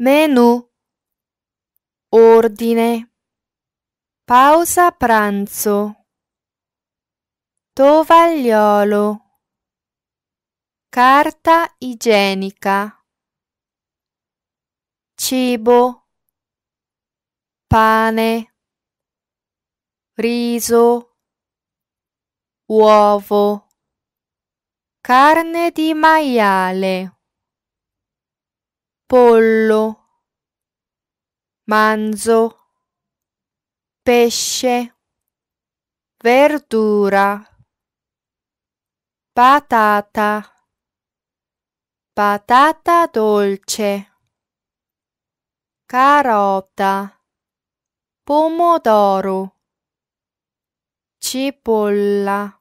menu, ordine, pausa pranzo, tovagliolo, carta igienica, cibo, pane, riso, uovo, carne di maiale pollo, manzo, pesce, verdura, patata, patata dolce, carota, pomodoro, cipolla.